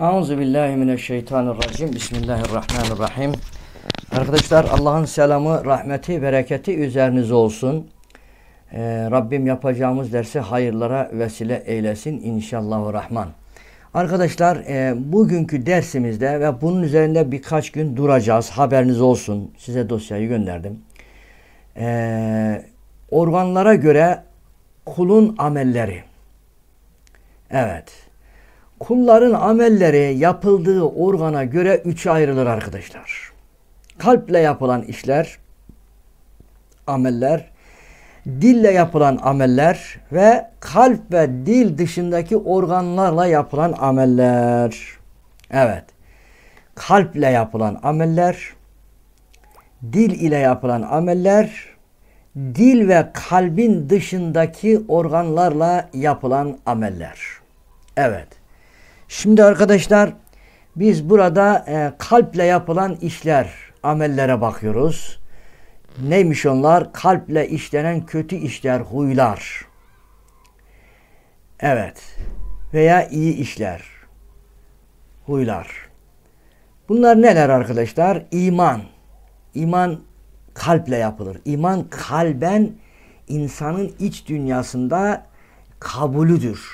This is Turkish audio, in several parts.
Auzu billahi mineşşeytanirracim. Bismillahirrahmanirrahim. Arkadaşlar Allah'ın selamı, rahmeti, bereketi üzerinize olsun. Ee, Rabbim yapacağımız dersi hayırlara vesile eylesin inşallah rahman. Arkadaşlar e, bugünkü dersimizde ve bunun üzerinde birkaç gün duracağız. Haberiniz olsun. Size dosyayı gönderdim. Ee, organlara göre kulun amelleri. Evet. Kulların amelleri yapıldığı organa göre üçe ayrılır arkadaşlar. Kalple yapılan işler, ameller, dille yapılan ameller ve kalp ve dil dışındaki organlarla yapılan ameller. Evet. Kalple yapılan ameller, dil ile yapılan ameller, dil ve kalbin dışındaki organlarla yapılan ameller. Evet. Şimdi arkadaşlar biz burada e, kalple yapılan işler, amellere bakıyoruz. Neymiş onlar? Kalple işlenen kötü işler, huylar. Evet. Veya iyi işler, huylar. Bunlar neler arkadaşlar? İman. İman kalple yapılır. İman kalben insanın iç dünyasında kabulüdür.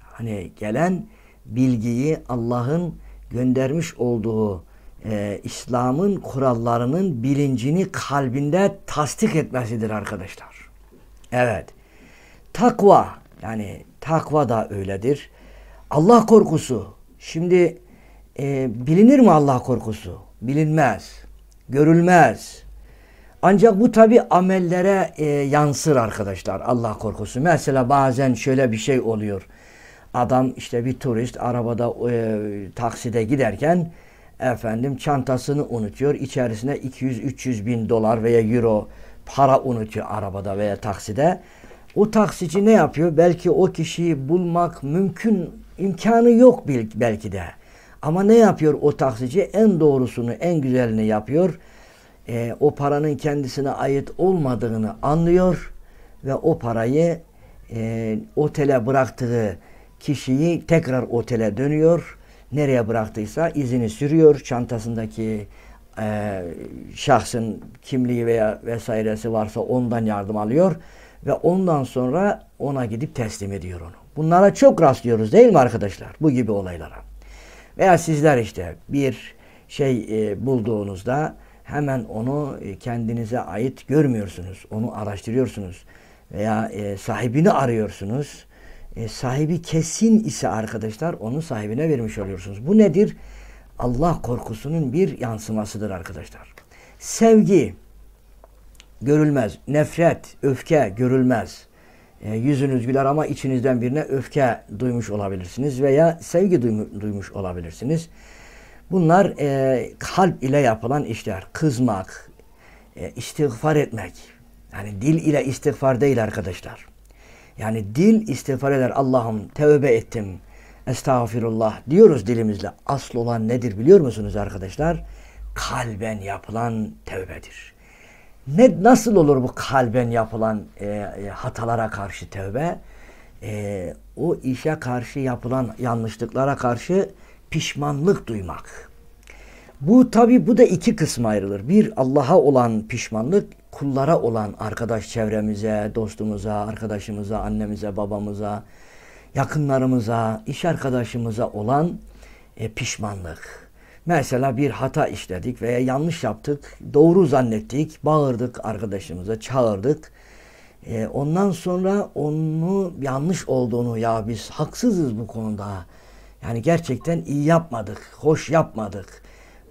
Hani gelen bilgiyi Allah'ın göndermiş olduğu e, İslam'ın kurallarının bilincini kalbinde tasdik etmesidir arkadaşlar. Evet. Takva yani takva da öyledir. Allah korkusu. Şimdi e, bilinir mi Allah korkusu? Bilinmez. Görülmez. Ancak bu tabi amellere e, yansır arkadaşlar Allah korkusu. Mesela bazen şöyle bir şey oluyor. Adam işte bir turist arabada e, takside giderken efendim çantasını unutuyor. İçerisine 200-300 bin dolar veya euro para unutuyor arabada veya takside. O taksici ne yapıyor? Belki o kişiyi bulmak mümkün imkanı yok belki de. Ama ne yapıyor o taksici? En doğrusunu, en güzelini yapıyor. E, o paranın kendisine ait olmadığını anlıyor ve o parayı e, otele bıraktığı kişiyi tekrar otele dönüyor. Nereye bıraktıysa izini sürüyor. Çantasındaki e, şahsın kimliği veya vesairesi varsa ondan yardım alıyor ve ondan sonra ona gidip teslim ediyor onu. Bunlara çok rastlıyoruz değil mi arkadaşlar? Bu gibi olaylara. Veya sizler işte bir şey e, bulduğunuzda hemen onu e, kendinize ait görmüyorsunuz. Onu araştırıyorsunuz veya e, sahibini arıyorsunuz e, sahibi kesin ise arkadaşlar onun sahibine vermiş oluyorsunuz. Bu nedir? Allah korkusunun bir yansımasıdır arkadaşlar. Sevgi görülmez. Nefret, öfke görülmez. E, yüzünüz güler ama içinizden birine öfke duymuş olabilirsiniz veya sevgi duymuş olabilirsiniz. Bunlar e, kalp ile yapılan işler. Kızmak, e, istiğfar etmek. Yani dil ile istiğfar değil arkadaşlar. Yani dil istiğfar eder. Allah'ım tevbe ettim. Estağfirullah diyoruz dilimizle. Asıl olan nedir biliyor musunuz arkadaşlar? Kalben yapılan tevbedir. Ne, nasıl olur bu kalben yapılan e, e hatalara karşı tövbe? E, o işe karşı yapılan yanlışlıklara karşı pişmanlık duymak. Bu tabi bu da iki kısma ayrılır. Bir Allah'a olan pişmanlık, kullara olan arkadaş çevremize, dostumuza, arkadaşımıza, annemize, babamıza, yakınlarımıza, iş arkadaşımıza olan e, pişmanlık. Mesela bir hata işledik veya yanlış yaptık, doğru zannettik, bağırdık arkadaşımıza, çağırdık. E, ondan sonra onu yanlış olduğunu ya biz haksızız bu konuda. Yani gerçekten iyi yapmadık, hoş yapmadık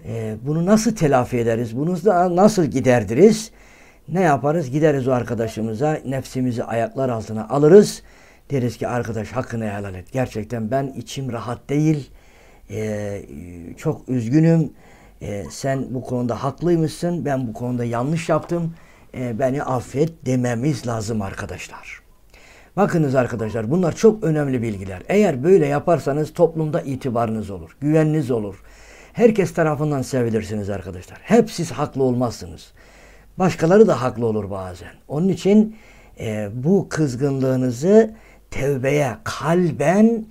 e, bunu nasıl telafi ederiz? Bunu da nasıl giderdiriz? Ne yaparız? Gideriz o arkadaşımıza, nefsimizi ayaklar altına alırız. Deriz ki arkadaş hakkını helal et. Gerçekten ben içim rahat değil. E, çok üzgünüm. E, sen bu konuda haklıymışsın. Ben bu konuda yanlış yaptım. E, beni affet dememiz lazım arkadaşlar. Bakınız arkadaşlar bunlar çok önemli bilgiler. Eğer böyle yaparsanız toplumda itibarınız olur, güveniniz olur. Herkes tarafından sevilirsiniz arkadaşlar. Hep siz haklı olmazsınız. Başkaları da haklı olur bazen. Onun için e, bu kızgınlığınızı tevbeye, kalben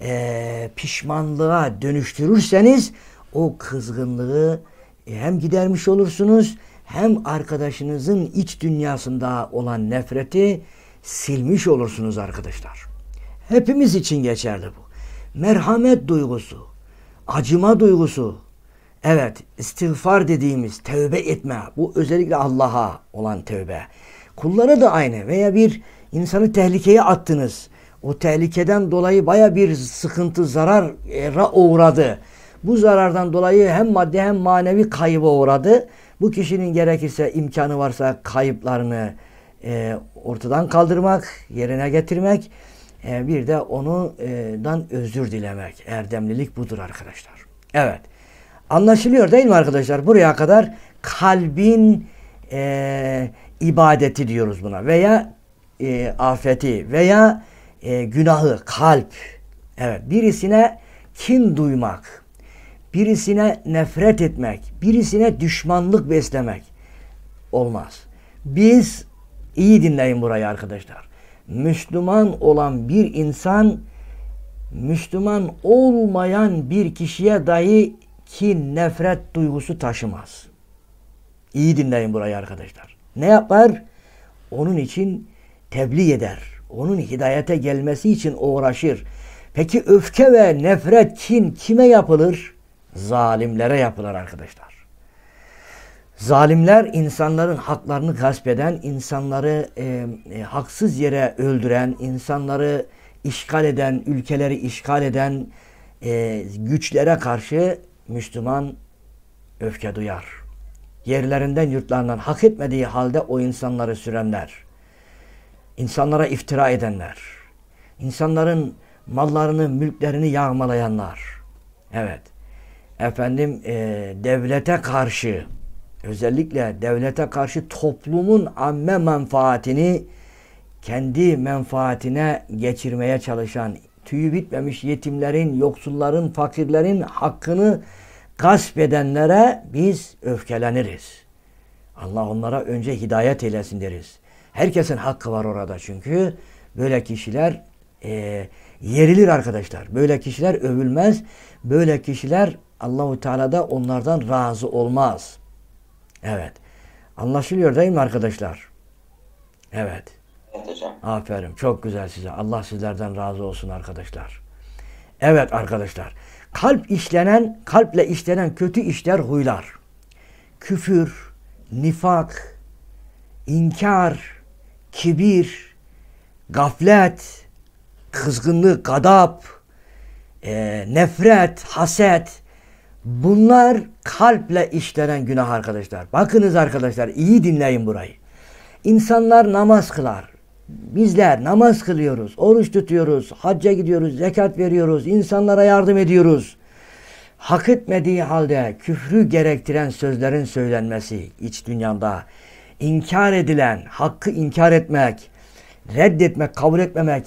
e, pişmanlığa dönüştürürseniz o kızgınlığı hem gidermiş olursunuz hem arkadaşınızın iç dünyasında olan nefreti silmiş olursunuz arkadaşlar. Hepimiz için geçerli bu. Merhamet duygusu, acıma duygusu. Evet, istiğfar dediğimiz tövbe etme. Bu özellikle Allah'a olan tövbe. kulları da aynı veya bir insanı tehlikeye attınız. O tehlikeden dolayı baya bir sıkıntı, zarara uğradı. Bu zarardan dolayı hem maddi hem manevi kayıba uğradı. Bu kişinin gerekirse imkanı varsa kayıplarını e, ortadan kaldırmak, yerine getirmek e, bir de onundan özür dilemek. Erdemlilik budur arkadaşlar. Evet. Anlaşılıyor değil mi arkadaşlar? Buraya kadar kalbin e, ibadeti diyoruz buna. Veya e, afeti veya e, günahı, kalp. Evet. Birisine kin duymak, birisine nefret etmek, birisine düşmanlık beslemek olmaz. Biz iyi dinleyin burayı arkadaşlar. Müslüman olan bir insan Müslüman olmayan bir kişiye dahi ki nefret duygusu taşımaz. İyi dinleyin burayı arkadaşlar. Ne yapar? Onun için tebliğ eder. Onun hidayete gelmesi için uğraşır. Peki öfke ve nefret kin kime yapılır? Zalimlere yapılır arkadaşlar. Zalimler insanların haklarını gasp eden, insanları e, e, haksız yere öldüren, insanları işgal eden, ülkeleri işgal eden e, güçlere karşı Müslüman öfke duyar. Yerlerinden, yurtlarından hak etmediği halde o insanları sürenler, insanlara iftira edenler, insanların mallarını, mülklerini yağmalayanlar, evet, efendim e, devlete karşı özellikle devlete karşı toplumun amme menfaatini kendi menfaatine geçirmeye çalışan, tüyü bitmemiş yetimlerin, yoksulların, fakirlerin hakkını gasp edenlere biz öfkeleniriz. Allah onlara önce hidayet eylesin deriz. Herkesin hakkı var orada çünkü. Böyle kişiler e, yerilir arkadaşlar. Böyle kişiler övülmez. Böyle kişiler Allahu Teala da onlardan razı olmaz. Evet. Anlaşılıyor değil mi arkadaşlar? Evet. Evet hocam. Aferin. Çok güzel size. Allah sizlerden razı olsun arkadaşlar. Evet arkadaşlar. Kalp işlenen, kalple işlenen kötü işler huylar. Küfür, nifak, inkar, kibir, gaflet, kızgınlık, gadap, e, nefret, haset, Bunlar kalple işlenen günah arkadaşlar. Bakınız arkadaşlar iyi dinleyin burayı. İnsanlar namaz kılar. Bizler namaz kılıyoruz, oruç tutuyoruz, hacca gidiyoruz, zekat veriyoruz, insanlara yardım ediyoruz. Hak etmediği halde küfrü gerektiren sözlerin söylenmesi iç dünyada, inkar edilen, hakkı inkar etmek, reddetmek, kabul etmemek,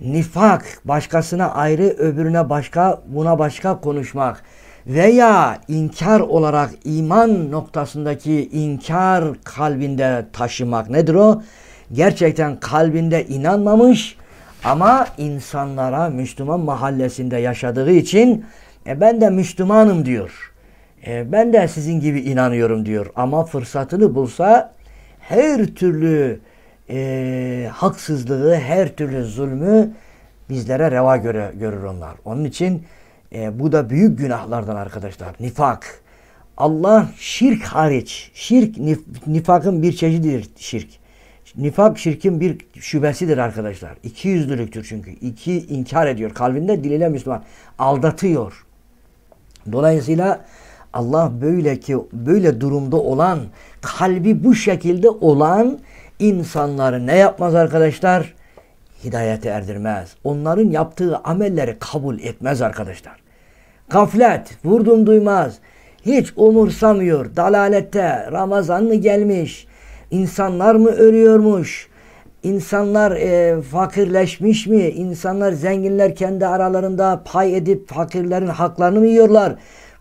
nifak, başkasına ayrı, öbürüne başka, buna başka konuşmak, veya inkar olarak iman noktasındaki inkar kalbinde taşımak nedir o? Gerçekten kalbinde inanmamış ama insanlara Müslüman mahallesinde yaşadığı için e, ben de Müslümanım diyor. E, ben de sizin gibi inanıyorum diyor. Ama fırsatını bulsa her türlü e, haksızlığı, her türlü zulmü bizlere reva göre, görür onlar. Onun için e, bu da büyük günahlardan arkadaşlar. Nifak. Allah şirk hariç, şirk nif nifakın bir çeşididir şirk. Nifak şirkin bir şübesidir arkadaşlar. İki yüzlülüktür çünkü. İki inkar ediyor. Kalbinde diliyle Müslüman. Aldatıyor. Dolayısıyla Allah böyle ki böyle durumda olan, kalbi bu şekilde olan insanları ne yapmaz arkadaşlar? hidayete erdirmez. Onların yaptığı amelleri kabul etmez arkadaşlar. Gaflet, vurdum duymaz, hiç umursamıyor, dalalette, Ramazan mı gelmiş, insanlar mı ölüyormuş, insanlar e, fakirleşmiş mi, insanlar zenginler kendi aralarında pay edip fakirlerin haklarını mı yiyorlar?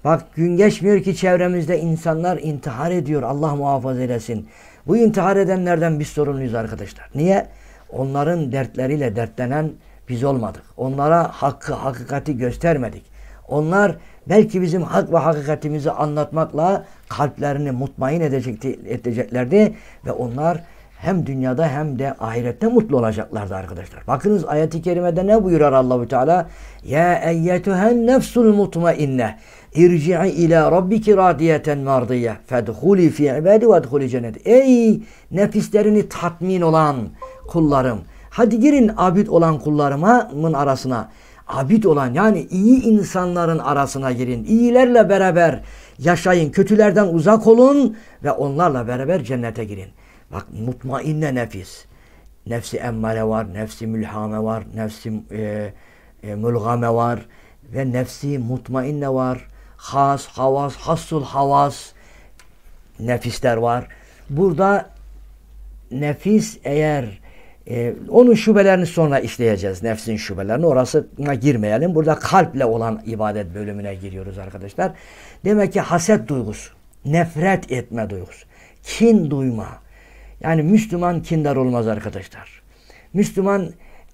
Bak gün geçmiyor ki çevremizde insanlar intihar ediyor, Allah muhafaza eylesin. Bu intihar edenlerden biz sorumluyuz arkadaşlar. Niye? Niye? Onların dertleriyle dertlenen biz olmadık. Onlara hakkı, hakikati göstermedik. Onlar belki bizim hak ve hakikatimizi anlatmakla kalplerini mutmain edecekti, edeceklerdi ve onlar hem dünyada hem de ahirette mutlu olacaklardı arkadaşlar. Bakınız ayeti kerimede ne buyurar Allahu Teala? Ya eyyetühen nefsul mutmainne. İrci'i ila rabbiki radiyeten mardiye. Fedhuli fi ibadi ve dhuli cennet. Ey nefislerini tatmin olan kullarım. Hadi girin abid olan kullarımın arasına. Abid olan yani iyi insanların arasına girin. İyilerle beraber yaşayın. Kötülerden uzak olun ve onlarla beraber cennete girin. Bak mutmainne nefis. Nefsi emmare var, nefsi mülhame var, nefsi e, e, mülgame var ve nefsi mutmainne var has, havas, hasul, havas nefisler var. Burada nefis eğer e, onun şubelerini sonra işleyeceğiz. Nefsin şubelerini orasına girmeyelim. Burada kalple olan ibadet bölümüne giriyoruz arkadaşlar. Demek ki haset duygusu, nefret etme duygusu, kin duyma. Yani Müslüman kindar olmaz arkadaşlar. Müslüman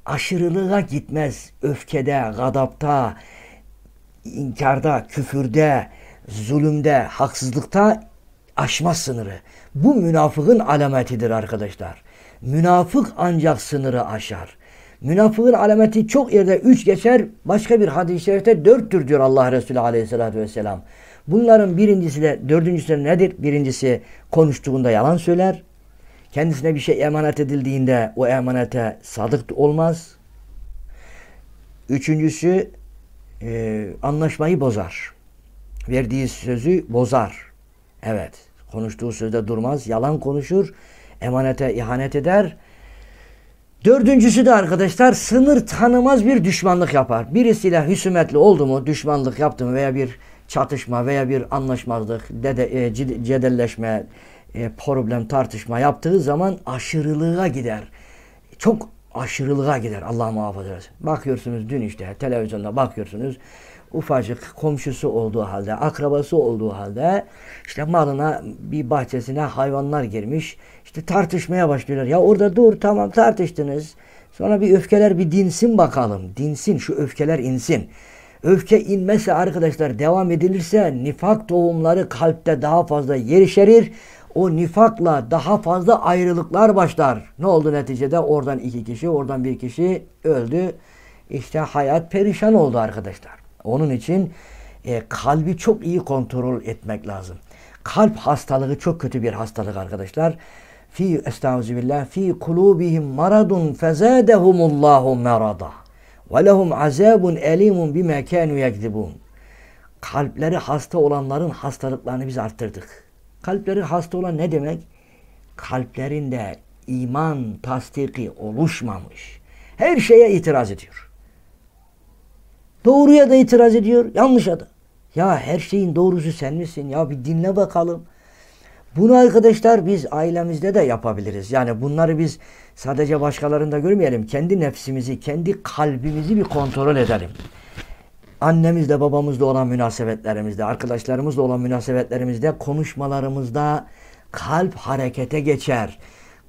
aşırılığa gitmez. Öfkede, gadapta, inkarda, küfürde, zulümde, haksızlıkta aşma sınırı. Bu münafığın alametidir arkadaşlar. Münafık ancak sınırı aşar. Münafığın alameti çok yerde üç geçer, başka bir hadis-i şerifte dörttür diyor Allah Resulü aleyhissalatü vesselam. Bunların birincisi de, dördüncüsü de nedir? Birincisi konuştuğunda yalan söyler. Kendisine bir şey emanet edildiğinde o emanete sadık olmaz. Üçüncüsü e, anlaşmayı bozar. Verdiği sözü bozar. Evet. Konuştuğu sözde durmaz. Yalan konuşur. Emanete ihanet eder. Dördüncüsü de arkadaşlar sınır tanımaz bir düşmanlık yapar. Birisiyle hüsumetli oldu mu, düşmanlık yaptı mı veya bir çatışma veya bir anlaşmazlık, dede, e, cedelleşme, e, problem, tartışma yaptığı zaman aşırılığa gider. Çok aşırılığa gider Allah muhafaza edersin. Bakıyorsunuz dün işte televizyonda bakıyorsunuz ufacık komşusu olduğu halde, akrabası olduğu halde işte malına bir bahçesine hayvanlar girmiş. İşte tartışmaya başlıyorlar. Ya orada dur tamam tartıştınız. Sonra bir öfkeler bir dinsin bakalım. Dinsin şu öfkeler insin. Öfke inmese arkadaşlar devam edilirse nifak tohumları kalpte daha fazla yerişerir o nifakla daha fazla ayrılıklar başlar. Ne oldu neticede? Oradan iki kişi, oradan bir kişi öldü. İşte hayat perişan oldu arkadaşlar. Onun için e, kalbi çok iyi kontrol etmek lazım. Kalp hastalığı çok kötü bir hastalık arkadaşlar. Fi estağfirullah fi kulubihim maradun fezadehumullahu marada ve lehum azabun elimun bima kanu yekzibun. Kalpleri hasta olanların hastalıklarını biz arttırdık. Kalpleri hasta olan ne demek? Kalplerinde iman tasdiki oluşmamış. Her şeye itiraz ediyor. Doğruya da itiraz ediyor, yanlışa da. Ya her şeyin doğrusu sen misin? Ya bir dinle bakalım. Bunu arkadaşlar biz ailemizde de yapabiliriz. Yani bunları biz sadece başkalarında görmeyelim. Kendi nefsimizi, kendi kalbimizi bir kontrol edelim annemizle babamızla olan münasebetlerimizde, arkadaşlarımızla olan münasebetlerimizde, konuşmalarımızda kalp harekete geçer.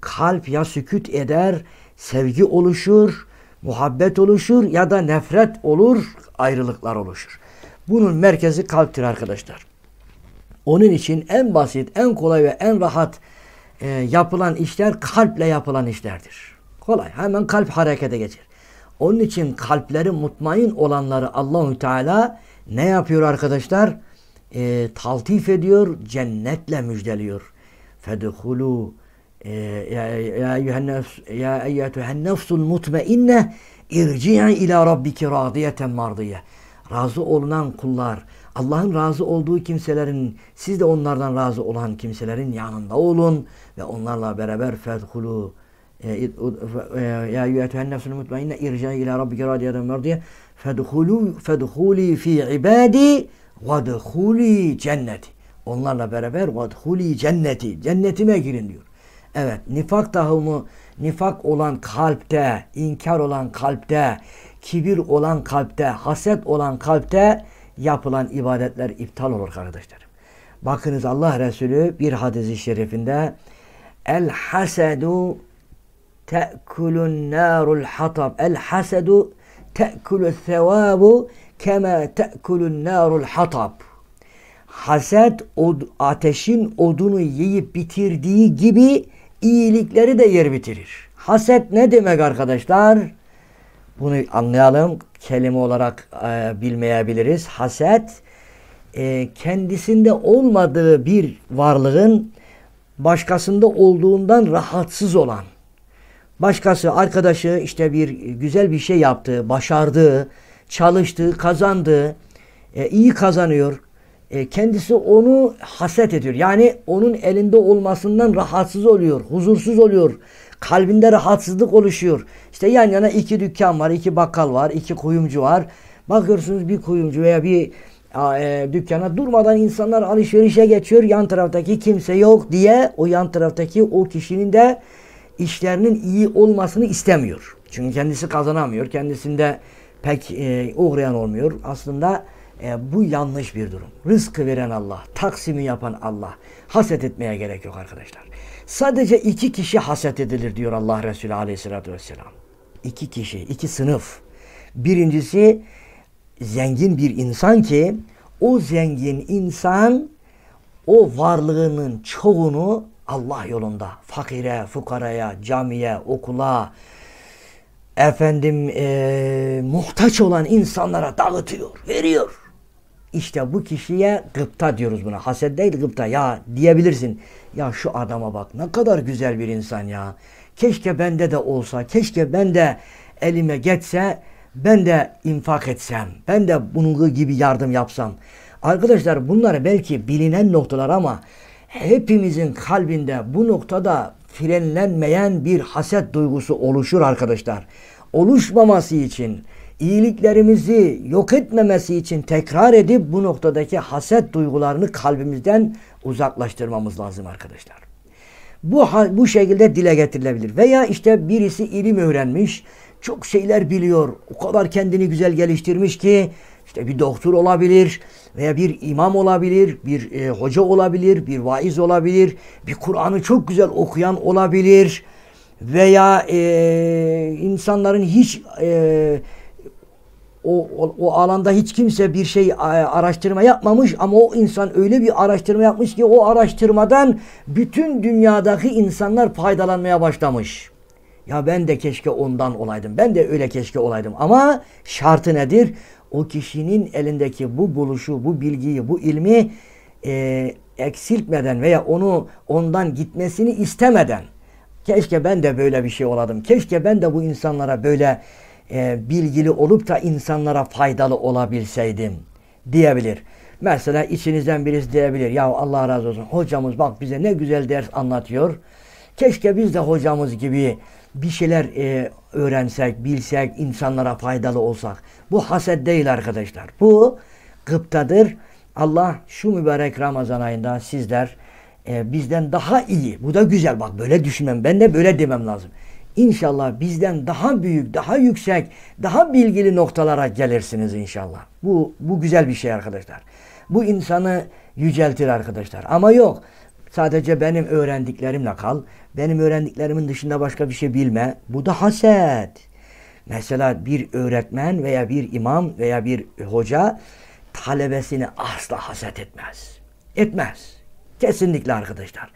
Kalp ya süküt eder, sevgi oluşur, muhabbet oluşur ya da nefret olur, ayrılıklar oluşur. Bunun merkezi kalptir arkadaşlar. Onun için en basit, en kolay ve en rahat e, yapılan işler kalple yapılan işlerdir. Kolay. Hemen kalp harekete geçer. Onun için kalpleri mutmain olanları Allahü Teala ne yapıyor arkadaşlar? E, taltif ediyor, cennetle müjdeliyor. Fedhulu e, ya ya ya eyyetühen nefsul mutmainne irci'i ila rabbiki radiyeten mardiye. Razı olunan kullar, Allah'ın razı olduğu kimselerin, siz de onlardan razı olan kimselerin yanında olun ve onlarla beraber fedhulu e, e, ya أيتها النفس المطمئنة ارجعي إلى ربك راضية مرضية فادخلوا فادخulي fi عبادي vadhuli cenneti. Onlarla beraber vadhuli cenneti. Cennetime girin diyor. Evet nifak tahımı nifak olan kalpte, inkar olan kalpte, kibir olan kalpte, haset olan kalpte yapılan ibadetler iptal olur kardeşlerim. Bakınız Allah Resulü bir hadis-i şerifinde El hasedu te'kulun narul hatab. El hasedu te'kulü sevabu keme te'kulun narul hatab. Haset od, ateşin odunu yiyip bitirdiği gibi iyilikleri de yer bitirir. Haset ne demek arkadaşlar? Bunu anlayalım. Kelime olarak e, bilmeyebiliriz. Haset e, kendisinde olmadığı bir varlığın başkasında olduğundan rahatsız olan Başkası, arkadaşı işte bir güzel bir şey yaptı, başardı, çalıştı, kazandı, e, iyi kazanıyor. E, kendisi onu haset ediyor. Yani onun elinde olmasından rahatsız oluyor, huzursuz oluyor. Kalbinde rahatsızlık oluşuyor. İşte yan yana iki dükkan var, iki bakkal var, iki kuyumcu var. Bakıyorsunuz bir kuyumcu veya bir e, dükkana durmadan insanlar alışverişe geçiyor. Yan taraftaki kimse yok diye o yan taraftaki o kişinin de işlerinin iyi olmasını istemiyor. Çünkü kendisi kazanamıyor. Kendisinde pek e, uğrayan olmuyor. Aslında e, bu yanlış bir durum. Rızkı veren Allah, taksimi yapan Allah. Haset etmeye gerek yok arkadaşlar. Sadece iki kişi haset edilir diyor Allah Resulü aleyhissalatü vesselam. İki kişi, iki sınıf. Birincisi zengin bir insan ki o zengin insan o varlığının çoğunu Allah yolunda fakire, fukaraya, camiye, okula efendim e, muhtaç olan insanlara dağıtıyor, veriyor. İşte bu kişiye gıpta diyoruz buna. Haset değil gıpta. Ya diyebilirsin. Ya şu adama bak ne kadar güzel bir insan ya. Keşke bende de olsa. Keşke ben de elime geçse. Ben de infak etsem. Ben de bunun gibi yardım yapsam. Arkadaşlar bunlar belki bilinen noktalar ama hepimizin kalbinde bu noktada frenlenmeyen bir haset duygusu oluşur arkadaşlar. Oluşmaması için, iyiliklerimizi yok etmemesi için tekrar edip bu noktadaki haset duygularını kalbimizden uzaklaştırmamız lazım arkadaşlar. Bu, bu şekilde dile getirilebilir. Veya işte birisi ilim öğrenmiş, çok şeyler biliyor, o kadar kendini güzel geliştirmiş ki işte bir doktor olabilir veya bir imam olabilir, bir e, hoca olabilir, bir vaiz olabilir, bir Kur'an'ı çok güzel okuyan olabilir veya e, insanların hiç e, o, o, o alanda hiç kimse bir şey araştırma yapmamış ama o insan öyle bir araştırma yapmış ki o araştırmadan bütün dünyadaki insanlar faydalanmaya başlamış. Ya ben de keşke ondan olaydım. Ben de öyle keşke olaydım. Ama şartı nedir? o kişinin elindeki bu buluşu, bu bilgiyi, bu ilmi e, eksiltmeden veya onu ondan gitmesini istemeden keşke ben de böyle bir şey oladım. Keşke ben de bu insanlara böyle e, bilgili olup da insanlara faydalı olabilseydim diyebilir. Mesela içinizden birisi diyebilir. Ya Allah razı olsun hocamız bak bize ne güzel ders anlatıyor. Keşke biz de hocamız gibi bir şeyler e, öğrensek, bilsek, insanlara faydalı olsak. Bu haset değil arkadaşlar. Bu gıptadır. Allah şu mübarek Ramazan ayında sizler e, bizden daha iyi. Bu da güzel. Bak böyle düşünmem. Ben de böyle demem lazım. İnşallah bizden daha büyük, daha yüksek, daha bilgili noktalara gelirsiniz inşallah. Bu bu güzel bir şey arkadaşlar. Bu insanı yüceltir arkadaşlar. Ama yok. Sadece benim öğrendiklerimle kal. Benim öğrendiklerimin dışında başka bir şey bilme. Bu da haset. Mesela bir öğretmen veya bir imam veya bir hoca talebesini asla haset etmez. Etmez. Kesinlikle arkadaşlar.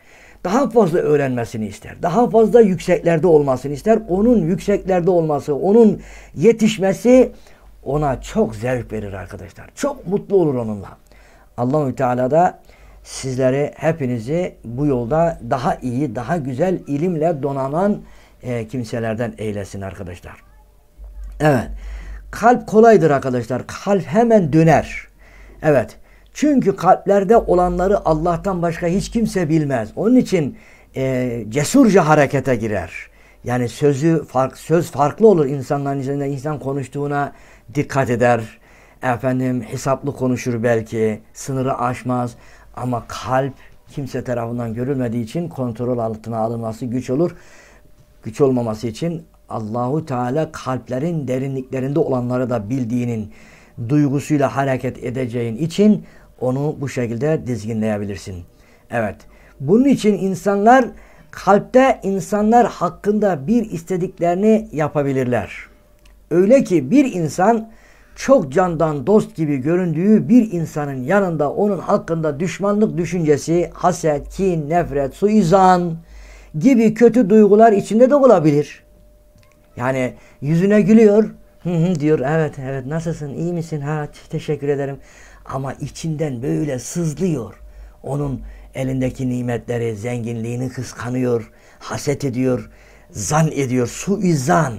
Daha fazla öğrenmesini ister. Daha fazla yükseklerde olmasını ister. Onun yükseklerde olması, onun yetişmesi ona çok zevk verir arkadaşlar. Çok mutlu olur onunla. Allahü Teala da sizleri hepinizi bu yolda daha iyi, daha güzel ilimle donanan e, kimselerden eylesin arkadaşlar. Evet. Kalp kolaydır arkadaşlar. Kalp hemen döner. Evet. Çünkü kalplerde olanları Allah'tan başka hiç kimse bilmez. Onun için e, cesurca harekete girer. Yani sözü fark, söz farklı olur insanların içinde. insan konuştuğuna dikkat eder. Efendim hesaplı konuşur belki. Sınırı aşmaz. Ama kalp kimse tarafından görülmediği için kontrol altına alınması güç olur. Güç olmaması için Allahu Teala kalplerin derinliklerinde olanları da bildiğinin duygusuyla hareket edeceğin için onu bu şekilde dizginleyebilirsin. Evet. Bunun için insanlar kalpte insanlar hakkında bir istediklerini yapabilirler. Öyle ki bir insan çok candan dost gibi göründüğü bir insanın yanında onun hakkında düşmanlık düşüncesi, haset, kin, nefret, suizan gibi kötü duygular içinde de olabilir. Yani yüzüne gülüyor, hı hı diyor evet evet nasılsın iyi misin ha teşekkür ederim ama içinden böyle sızlıyor. Onun elindeki nimetleri, zenginliğini kıskanıyor, haset ediyor, zan ediyor, suizan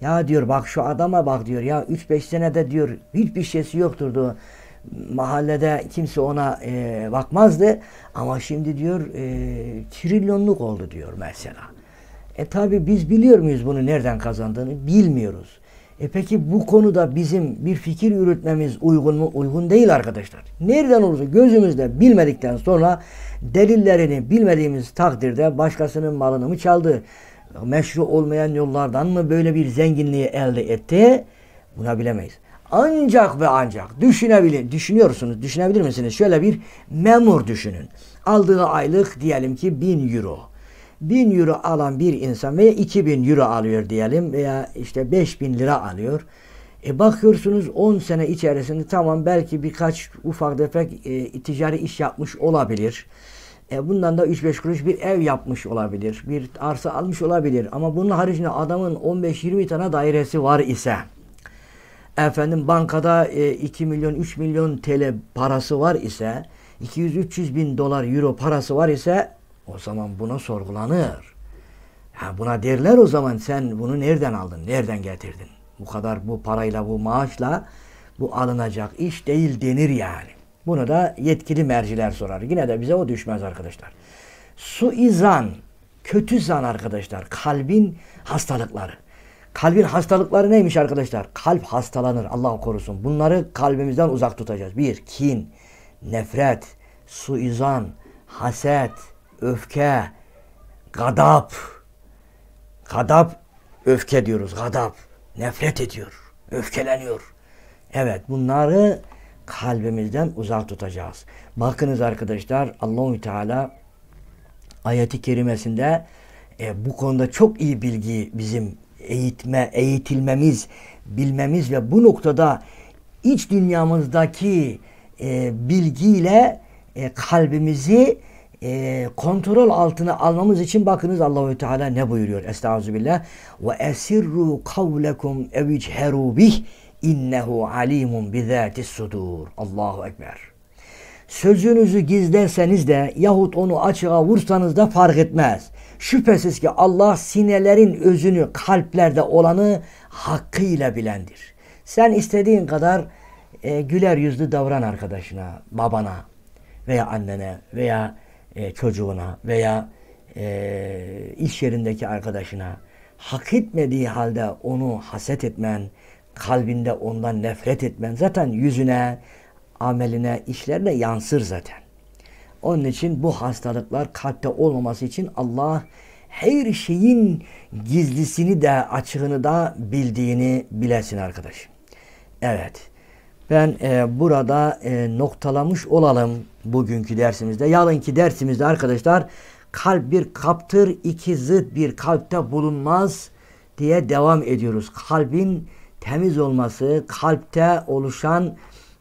ya diyor bak şu adama bak diyor ya 3-5 senede diyor hiçbir şeysi yoktur diyor. Mahallede kimse ona e, bakmazdı ama şimdi diyor e, trilyonluk oldu diyor mesela. E tabi biz biliyor muyuz bunu nereden kazandığını? Bilmiyoruz. E peki bu konuda bizim bir fikir yürütmemiz uygun mu? Uygun değil arkadaşlar. Nereden olursa gözümüzde bilmedikten sonra delillerini bilmediğimiz takdirde başkasının malını mı çaldı? meşru olmayan yollardan mı böyle bir zenginliği elde etti? Buna bilemeyiz. Ancak ve ancak düşünebilir, düşünüyorsunuz, düşünebilir misiniz? Şöyle bir memur düşünün. Aldığı aylık diyelim ki 1000 euro. 1000 euro alan bir insan veya 2000 euro alıyor diyelim veya işte 5000 lira alıyor. E bakıyorsunuz 10 sene içerisinde tamam belki birkaç ufak tefek e, ticari iş yapmış olabilir. E bundan da 3-5 kuruş bir ev yapmış olabilir. Bir arsa almış olabilir. Ama bunun haricinde adamın 15-20 tane dairesi var ise efendim bankada e, 2 milyon 3 milyon TL parası var ise 200-300 bin dolar euro parası var ise o zaman buna sorgulanır. Ha, buna derler o zaman sen bunu nereden aldın? Nereden getirdin? Bu kadar bu parayla bu maaşla bu alınacak iş değil denir yani. Bunu da yetkili merciler sorar. Yine de bize o düşmez arkadaşlar. Suizan, kötü zan arkadaşlar. Kalbin hastalıkları. Kalbin hastalıkları neymiş arkadaşlar? Kalp hastalanır. Allah korusun. Bunları kalbimizden uzak tutacağız. Bir, kin, nefret, suizan, haset, öfke, gadap. Gadap, öfke diyoruz. Gadap. Nefret ediyor. Öfkeleniyor. Evet bunları kalbimizden uzak tutacağız. Bakınız arkadaşlar Allahü Teala ayeti kerimesinde e, bu konuda çok iyi bilgi bizim eğitme, eğitilmemiz, bilmemiz ve bu noktada iç dünyamızdaki e, bilgiyle e, kalbimizi e, kontrol altına almamız için bakınız Allahü Teala ne buyuruyor? Estağfirullah. Ve esirru kavlekum evicheru İnnehu alimun bizati sudur. Allahu Ekber. Sözünüzü gizlerseniz de yahut onu açığa vursanız da fark etmez. Şüphesiz ki Allah sinelerin özünü kalplerde olanı hakkıyla bilendir. Sen istediğin kadar e, güler yüzlü davran arkadaşına, babana veya annene veya e, çocuğuna veya e, iş yerindeki arkadaşına hak etmediği halde onu haset etmen, kalbinde ondan nefret etmen zaten yüzüne, ameline, işlerine yansır zaten. Onun için bu hastalıklar kalpte olmaması için Allah her şeyin gizlisini de açığını da bildiğini bilesin arkadaş. Evet. Ben e, burada e, noktalamış olalım bugünkü dersimizde. Yarınki dersimizde arkadaşlar kalp bir kaptır, iki zıt bir kalpte bulunmaz diye devam ediyoruz. Kalbin temiz olması, kalpte oluşan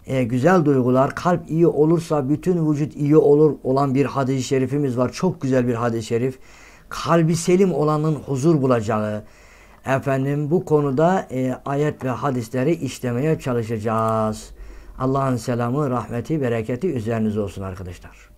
e, güzel duygular, kalp iyi olursa bütün vücut iyi olur olan bir hadis-i şerifimiz var. Çok güzel bir hadis-i şerif. Kalbi selim olanın huzur bulacağı. Efendim bu konuda e, ayet ve hadisleri işlemeye çalışacağız. Allah'ın selamı, rahmeti, bereketi üzerinize olsun arkadaşlar.